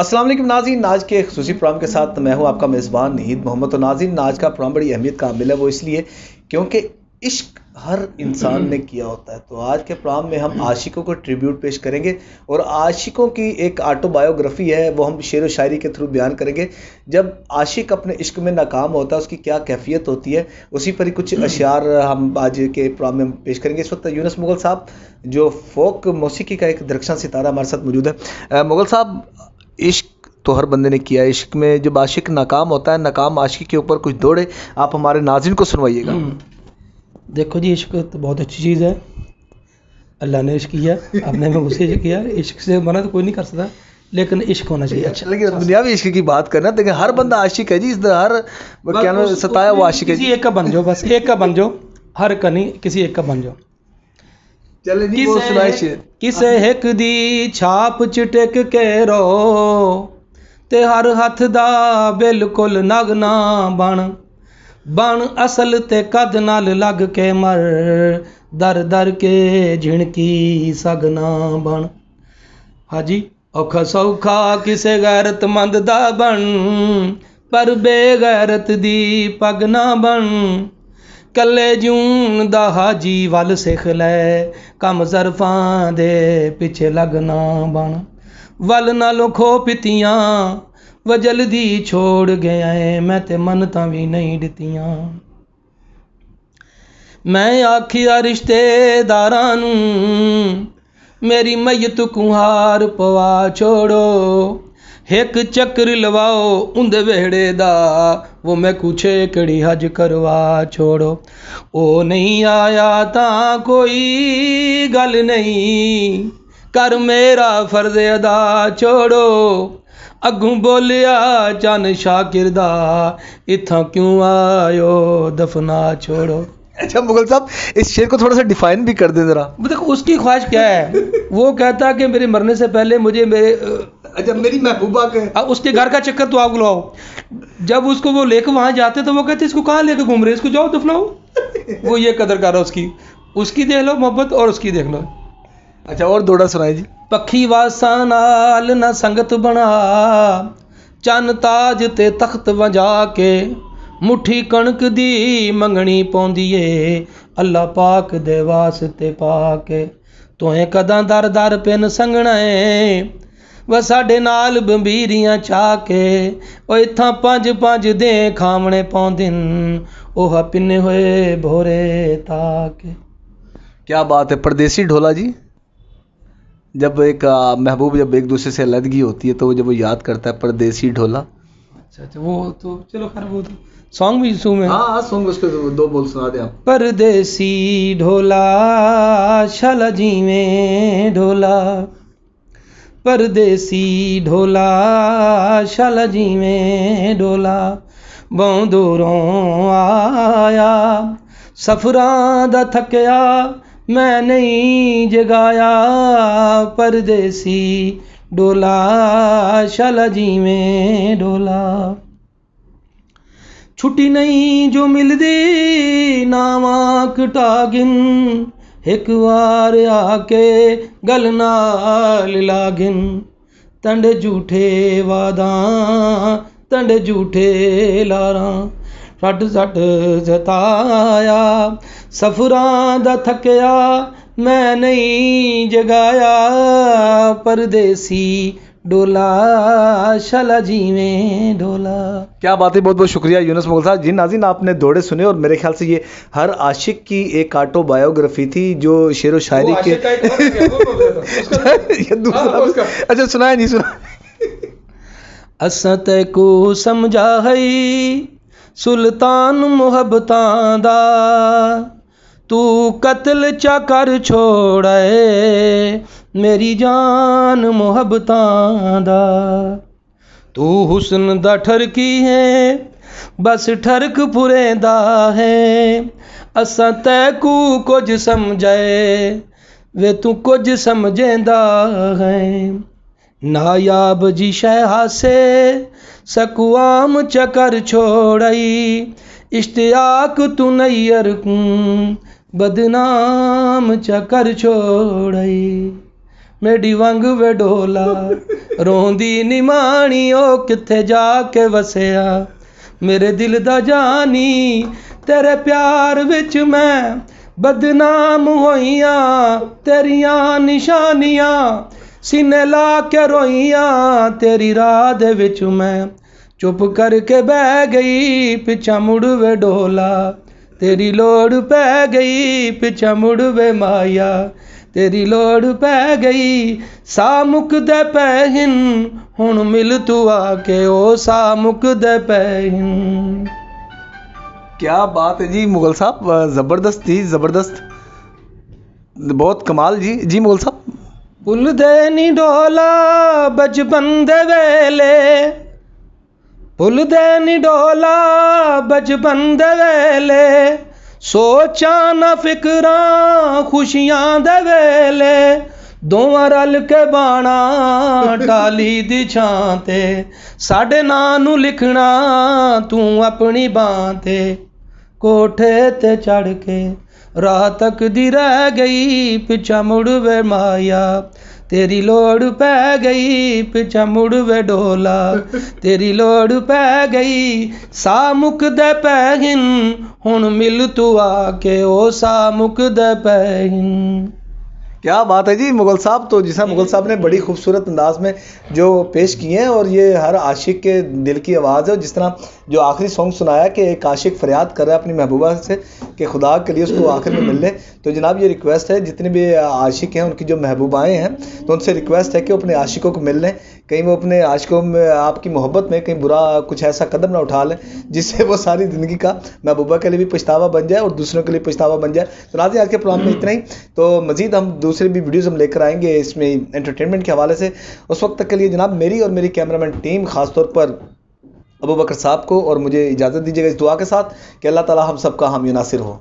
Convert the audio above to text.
असलम नाजीन नाज के खसूसी प्रोग्राम के साथ मैं हूँ आपका मेज़बान नहीद मोहम्मद तो नाजीन नाज का प्रोग्राम बड़ी अहमियत का मिल है वो इसलिए क्योंकि इश्क हर इंसान ने किया होता है तो आज के प्रोग्राम में हम आशिकों को ट्रिब्यूट पेश करेंगे और आशिकों की एक आटोबायोग्राफ़ी है वो हम शेर व शायरी के थ्रू बयान करेंगे जब आशिक अपने इश्क में नाकाम होता है उसकी क्या कैफियत होती है उसी पर ही कुछ अशार हम आज के प्रोग्राम में पेश करेंगे इस वक्त यूनस मुगल साहब जो फोक मौसीकी का एक दरख्शां सितारा हमारे साथ मौजूद है मुगल साहब इश्क तो हर बंदे ने किया इश्क में जब आशिक नाकाम होता है नाकाम आशिक के ऊपर कुछ दौड़े आप हमारे नाजिन को सुनवाइएगा हम्म। देखो जी इश्क तो बहुत अच्छी चीज़ है अल्लाह ने इश्क किया आपने में उसे किया इश्क से मना तो कोई नहीं कर सकता लेकिन इश्क होना चाहिए अच्छा लेकिन अच्छा। दुनियावी इश्क की बात करना देखिए हर बंदा आशिक है जी इस हर क्या सताया वो आशिक है एक का बन जाओ बस एक का बन जाओ हर का नहीं किसी एक का बन जाओ ਚੱਲ ਉਹ ਸ਼ੇਰ ਕਿਸੇ ਹਿੱਕ ਦੀ ਛਾਪ ਚਟਕ ਕੇ ਰੋ ਤੇ ਹਰ ਹੱਥ ਦਾ ਬਿਲਕੁਲ ਨਗਨਾ ਬਣ ਬਣ ਅਸਲ ਤੇ ਕਦ ਨਾਲ ਲੱਗ ਕੇ ਮਰ ਦਰ ਦਰ ਕੇ ਝਿਣਕੀ ਸਗਨਾ ਬਣ ਹਾਜੀ ਔਖਾ ਸੌਖਾ ਕਿਸੇ ਗੈਰਤਮੰਦ ਦਾ ਬਣ ਪਰ ਬੇਗੈਰਤ ਦੀ ਪਗਨਾ ਬਣ ਕੱਲੇ ਜੂਨ ਦਾ ਹਾਜੀ ਵੱਲ ਸਿੱਖ ਲੈ ਕੰਮ ਜ਼ਰਫਾਂ ਦੇ ਪਿੱਛੇ ਲੱਗਣਾ ਬਣ ਵੱਲ ਨਾਲੋਂ ਖੋ ਪਿਤੀਆਂ ਵਜਲ ਦੀ ਛੋੜ ਗਿਆ ਏ ਮੈਂ ਤੇ ਮਨ ਤਾਂ ਵੀ ਨਹੀਂ ਦਿੱਤੀਆਂ ਮੈਂ ਆਖਿਆ ਰਿਸ਼ਤੇਦਾਰਾਂ ਨੂੰ ਮੇਰੀ ਮਈਤ ਕੁਹਾਰ ਪਵਾ ਛੋੜੋ ਇੱਕ ਚੱਕਰ ਲਵਾਓ ਉਹਦੇ ਵਿਹੜੇ ਦਾ ਉਹ ਮੈਂ ਕੁਛੇ ਕਿਹੜੀ ਹਜ ਕਰਵਾ ਛੋੜੋ ਉਹ ਨਹੀਂ ਆਇਆ ਤਾਂ ਕੋਈ ਗੱਲ ਨਹੀਂ ਕਰ ਮੇਰਾ ਫਰਜ਼ ਅਦਾ ਛੋੜੋ ਅੱਗੋਂ ਬੋਲਿਆ ਚੰਨ ਸ਼ਾਕਿਰ ਦਾ ਇਥਾਂ ਕਿਉਂ ਆਇਓ ਦਫਨਾ ਛੋੜੋ अच्छा मुगल साहब इस शेर को थोड़ा सा डिफाइन भी कर दें जरा देखो उसकी ख्वाहिश क्या है वो कहता है कि मेरे मरने से पहले मुझे मेरे अच्छा मेरी महबूबा के उसके घर का चक्कर तो आप लाओ जब उसको वो लेकर वहां जाते तो वो कहते इसको कहाँ लेकर घूम रहे इसको जाओ दफनाओ वो ये कदर कर रहा उसकी उसकी देख लो मोहब्बत और उसकी देख लो अच्छा और दौड़ा सुनाए जी पखी वासा नाल ना संगत बना चन ताज ते तख्त वजा के ਮੁਠੀ ਕਣਕ ਦੀ ਮੰਗਣੀ ਪੌਂਦੀ ਏ ਅੱਲਾ ਪਾਕ ਦੇ ਵਾਸਤੇ ਕੇ ਤੋਏ ਕਦਾਂ ਦਰ ਦਰ ਪਿੰਨ ਸੰਗਣਾ ਏ ਵਾ ਸਾਡੇ ਨਾਲ ਬੰਬੀਰੀਆਂ ਚਾ ਕੇ ਓ ਇਥਾਂ ਪੰਜ ਪੰਜ ਦੇ ਖਾਵਣੇ ਪੌਂਦਿਨ ਉਹ ਪਿੰਨੇ ਹੋਏ ਭੋਰੇ ਤਾ ਕੇ ਕੀ ਬਾਤ ਹੈ ਪਰਦੇਸੀ ਢੋਲਾ ਜੀ एक ਇੱਕ ਮਹਿਬੂਬ एक ਇੱਕ ਦੂਸਰੇ ਸੇ होती ਹੁੰਦੀ तो वो ਉਹ वो याद करता है ਪਰਦੇਸੀ ਢੋਲਾ अच्छा अच्छा वो तो चलो खैर वो तो सॉन्ग भी यीशु में हाँ सॉन्ग हाँ, उसके तो दो बोल सुना दे आप परदेसी ढोला शल में ढोला परदेसी ढोला शल में ढोला बहु दूरों आया सफरां दा थकया मैं नहीं जगाया परदेसी ਡੋਲਾ ਸ਼ਲ ਜੀਵੇਂ ਡੋਲਾ ਛੁੱਟੀ ਨਹੀਂ ਜੋ ਮਿਲਦੀ ਨਾਵਾ ਕਟਾ ਗਿਨ ਇੱਕ ਵਾਰ ਆ ਕੇ ਗਲ ਨਾਲ ਲਾਗਿਨ ਟੰਡ ਝੂਠੇ ਵਾਦਾਂ ਟੰਡ ਝੂਠੇ ਲਾਰਾਂ ਛੱਡ ਛੱਡ ਜਤਾਇਆ ਸਫਰਾਂ ਦਾ ਥੱਕਿਆ मैं नहीं जगाया परदेसी डोला शाला जी में डोला क्या बात है बहुत बहुत शुक्रिया यूनस मुगल साहब जी नाजिन आपने दौड़े सुने और मेरे ख्याल से ये हर आशिक की एक आटो बायोग्राफी थी जो शेर व शायरी के तो- दूसरा हाँ, अच्छा सुनाया नहीं सुना असत को समझा है सुल्तान मुहब्बतां दा तू कत्ल चा कर छोड़ मेरी जान मुहब्बतां तू हुसन दा ठरकी है बस ठरक पुरे दा है असा तैकू कुछ समझे वे तू कुछ समझेंदा है नायाब जी शह हासे सकुआम चकर छोड़ इश्तियाक तू नैयर ਬਦਨਾਮ ਚਕਰ ਛੋੜਈ ਮੇਡੀ ਵੰਗ ਵਡੋਲਾ ਰੋਂਦੀ ਨਿਮਾਣੀ ਉਹ ਕਿੱਥੇ ਜਾ ਕੇ ਵਸਿਆ ਮੇਰੇ ਦਿਲ ਦਾ ਜਾਨੀ ਤੇਰੇ ਪਿਆਰ ਵਿੱਚ ਮੈਂ ਬਦਨਾਮ ਹੋਈਆਂ ਤੇਰੀਆਂ ਨਿਸ਼ਾਨੀਆਂ ਸੀਨੇ ਲਾ ਕੇ ਰੋਈਆਂ ਤੇਰੀ ਰਾਹ ਦੇ ਵਿੱਚ ਮੈਂ ਚੁੱਪ ਕਰਕੇ ਬਹਿ ਗਈ ਪਿਛਾ ਮੁੜ ਵੇ ਡੋਲਾ ਤੇਰੀ ਲੋੜ ਪੈ ਗਈ ਪਿਛਾ ਮੁੜਵੇ ਮਾਇਆ ਤੇਰੀ ਲੋੜ ਪੈ ਗਈ ਸਾ ਮੁਕਦੇ ਪਹਿਨ ਹੁਣ ਮਿਲ ਤੂੰ ਆ ਕੇ ਉਹ ਸਾ ਮੁਕਦੇ ਪਹਿਨ ਕਿਆ ਬਾਤ ਹੈ ਜੀ ਮੁਗਲ ਸਾਹਿਬ ਜ਼ਬਰਦਸਤ ਥੀ ਜ਼ਬਰਦਸਤ ਬਹੁਤ ਕਮਾਲ ਜੀ ਜੀ ਮੁਗਲ ਸਾਹਿਬ ਬੁਲਦੇ ਨੀ ਡੋਲਾ ਬਚਪਨ ਦੇ ਵੇਲੇ ਭੁੱਲਦੇ ਨੀ ਡੋਲਾ ਬਚਪਨ ਦੇ ਵੇਲੇ ਸੋਚਾਂ ਨਾ ਫਿਕਰਾਂ ਖੁਸ਼ੀਆਂ ਦੇ ਵੇਲੇ ਦੋਵਾਂ ਰਲ ਕੇ ਬਾਣਾ ਟਾਲੀ ਦੀ ਛਾਂ ਤੇ ਸਾਡੇ ਨਾਂ ਨੂੰ ਲਿਖਣਾ ਤੂੰ ਆਪਣੀ ਬਾਹ ਤੇ ਕੋਠੇ ਤੇ ਚੜ ਕੇ ਰਾਤ ਤੱਕ ਦੀ ਰਹਿ ਗਈ ਪਿਛਾ ਵੇ ਮਾਇਆ ਤੇਰੀ ਲੋੜ ਪੈ ਗਈ ਪਿਛਾ ਮੁੜ ਡੋਲਾ ਤੇਰੀ ਲੋੜ ਪੈ ਗਈ ਸਾ ਮੁਕਦੇ ਪੈਗਿਨ ਹੁਣ ਮਿਲ ਤੂੰ ਆ ਕੇ ਉਹ ਸਾ ਮੁਕਦੇ ਪੈਗਿਨ क्या बात है जी मुगल साहब तो जिसमें मुगल साहब ने बड़ी खूबसूरत अंदाज में जो पेश किए हैं और ये हर आशिक के दिल की आवाज़ है और जिस तरह जो आखिरी सॉन्ग सुनाया कि एक आशिक फरियाद कर रहा है अपनी महबूबा से कि खुदा के लिए उसको आखिर में मिल ले तो जनाब ये रिक्वेस्ट है जितने भी आशिक हैं उनकी जो महबूबाएँ हैं तो उनसे रिक्वेस्ट है कि अपने आशिकों को मिल लें कहीं वो अपने आशिकों में आपकी मोहब्बत में कहीं बुरा कुछ ऐसा कदम ना उठा लें जिससे वो सारी ज़िंदगी का महबूबा के लिए भी पछतावा बन जाए और दूसरों के लिए पछतावा बन जाए तो नाजी आज के प्रोग्राम में इतना ही तो मज़ीद हम दूसरे दूसरे भी वीडियोज़ हम लेकर आएंगे इसमें एंटरटेनमेंट के हवाले से उस वक्त तक के लिए जनाब मेरी और मेरी कैमरामैन टीम ख़ासतौर पर अबू बकर साहब को और मुझे इजाज़त दीजिएगा इस दुआ के साथ कि अल्लाह ताला हम सबका हम नासिर हो